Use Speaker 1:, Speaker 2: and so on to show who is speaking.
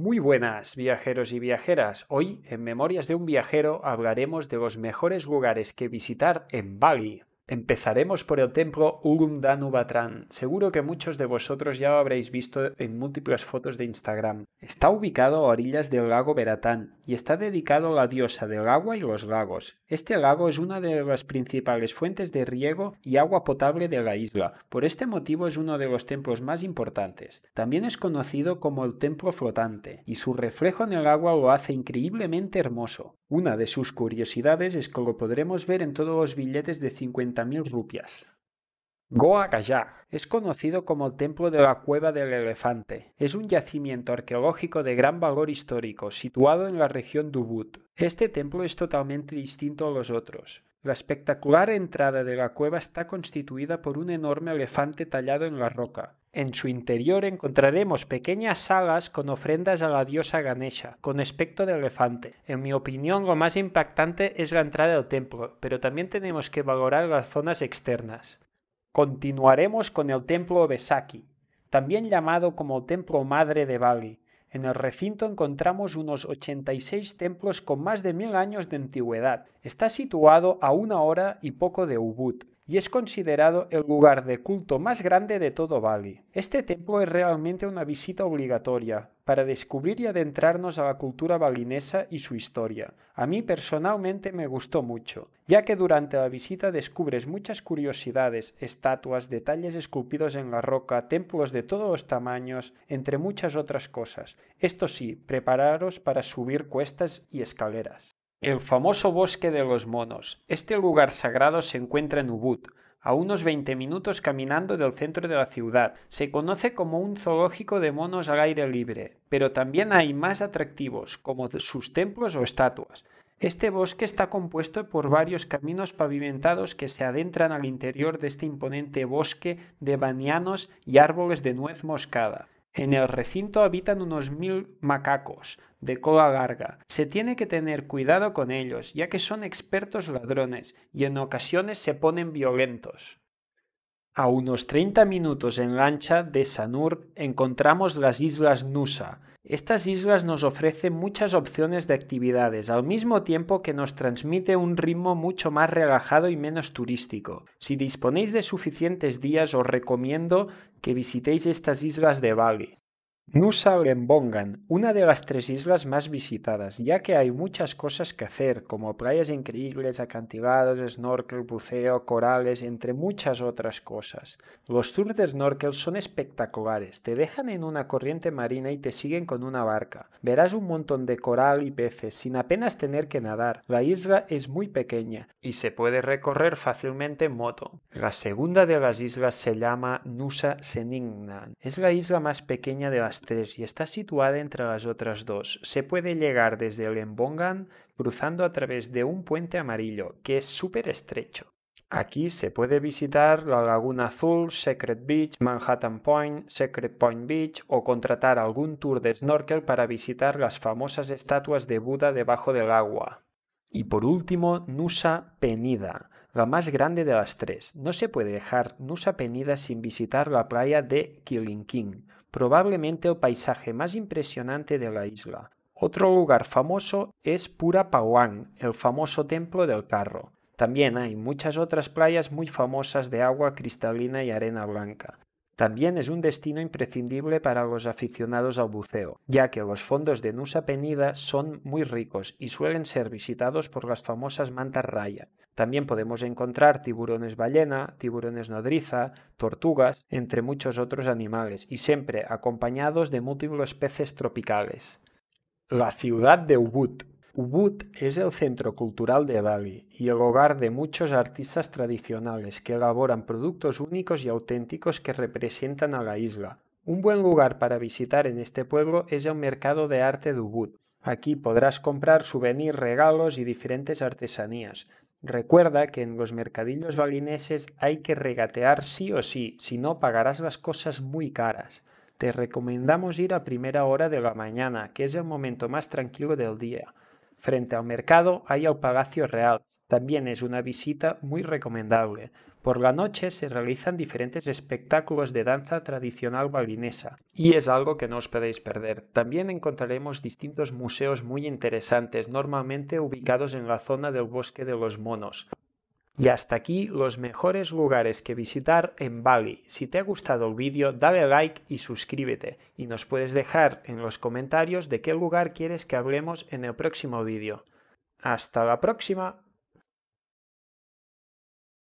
Speaker 1: Muy buenas viajeros y viajeras. Hoy en Memorias de un viajero hablaremos de los mejores lugares que visitar en Bali. Empezaremos por el templo Urum Seguro que muchos de vosotros ya lo habréis visto en múltiples fotos de Instagram. Está ubicado a orillas del lago Beratán y está dedicado a la diosa del agua y los lagos. Este lago es una de las principales fuentes de riego y agua potable de la isla. Por este motivo es uno de los templos más importantes. También es conocido como el templo flotante y su reflejo en el agua lo hace increíblemente hermoso. Una de sus curiosidades es que lo podremos ver en todos los billetes de 50.000 rupias. Goa Gajah es conocido como el Templo de la Cueva del Elefante. Es un yacimiento arqueológico de gran valor histórico, situado en la región Dubut. Este templo es totalmente distinto a los otros. La espectacular entrada de la cueva está constituida por un enorme elefante tallado en la roca. En su interior encontraremos pequeñas salas con ofrendas a la diosa Ganesha, con aspecto de elefante. En mi opinión, lo más impactante es la entrada al templo, pero también tenemos que valorar las zonas externas. Continuaremos con el templo Besaki, también llamado como templo madre de Bali. En el recinto encontramos unos 86 templos con más de mil años de antigüedad. Está situado a una hora y poco de Ubud y es considerado el lugar de culto más grande de todo Bali. Este templo es realmente una visita obligatoria para descubrir y adentrarnos a la cultura balinesa y su historia. A mí personalmente me gustó mucho, ya que durante la visita descubres muchas curiosidades, estatuas, detalles esculpidos en la roca, templos de todos los tamaños, entre muchas otras cosas. Esto sí, prepararos para subir cuestas y escaleras. El famoso bosque de los monos. Este lugar sagrado se encuentra en Ubud, a unos 20 minutos caminando del centro de la ciudad. Se conoce como un zoológico de monos al aire libre, pero también hay más atractivos, como sus templos o estatuas. Este bosque está compuesto por varios caminos pavimentados que se adentran al interior de este imponente bosque de banianos y árboles de nuez moscada. En el recinto habitan unos mil macacos de cola larga. Se tiene que tener cuidado con ellos, ya que son expertos ladrones y en ocasiones se ponen violentos. A unos 30 minutos en lancha de Sanur encontramos las islas Nusa. Estas islas nos ofrecen muchas opciones de actividades, al mismo tiempo que nos transmite un ritmo mucho más relajado y menos turístico. Si disponéis de suficientes días os recomiendo que visitéis estas islas de Bali. Nusa Lembongan, una de las tres islas más visitadas, ya que hay muchas cosas que hacer, como playas increíbles, acantilados, snorkel, buceo, corales, entre muchas otras cosas. Los tours de snorkel son espectaculares, te dejan en una corriente marina y te siguen con una barca. Verás un montón de coral y peces sin apenas tener que nadar. La isla es muy pequeña y se puede recorrer fácilmente en moto. La segunda de las islas se llama Nusa Senignan. Es la isla más pequeña de las tres y está situada entre las otras dos. Se puede llegar desde el Embongan cruzando a través de un puente amarillo que es súper estrecho. Aquí se puede visitar la Laguna Azul, Secret Beach, Manhattan Point, Secret Point Beach o contratar algún tour de snorkel para visitar las famosas estatuas de Buda debajo del agua. Y por último, Nusa Penida, la más grande de las tres. No se puede dejar Nusa Penida sin visitar la playa de Kilinking, probablemente el paisaje más impresionante de la isla. Otro lugar famoso es Pura el famoso templo del carro. También hay muchas otras playas muy famosas de agua cristalina y arena blanca. También es un destino imprescindible para los aficionados al buceo, ya que los fondos de Nusa Penida son muy ricos y suelen ser visitados por las famosas mantas raya. También podemos encontrar tiburones ballena, tiburones nodriza, tortugas, entre muchos otros animales, y siempre acompañados de múltiples peces tropicales. La ciudad de Ubud Ubud es el centro cultural de Bali y el hogar de muchos artistas tradicionales que elaboran productos únicos y auténticos que representan a la isla. Un buen lugar para visitar en este pueblo es el mercado de arte de Ubud. Aquí podrás comprar souvenirs, regalos y diferentes artesanías. Recuerda que en los mercadillos balineses hay que regatear sí o sí, si no pagarás las cosas muy caras. Te recomendamos ir a primera hora de la mañana, que es el momento más tranquilo del día frente al mercado hay el Palacio Real. También es una visita muy recomendable. Por la noche se realizan diferentes espectáculos de danza tradicional balinesa y es algo que no os podéis perder. También encontraremos distintos museos muy interesantes, normalmente ubicados en la zona del Bosque de los Monos. Y hasta aquí los mejores lugares que visitar en Bali. Si te ha gustado el vídeo, dale like y suscríbete. Y nos puedes dejar en los comentarios de qué lugar quieres que hablemos en el próximo vídeo. Hasta la próxima.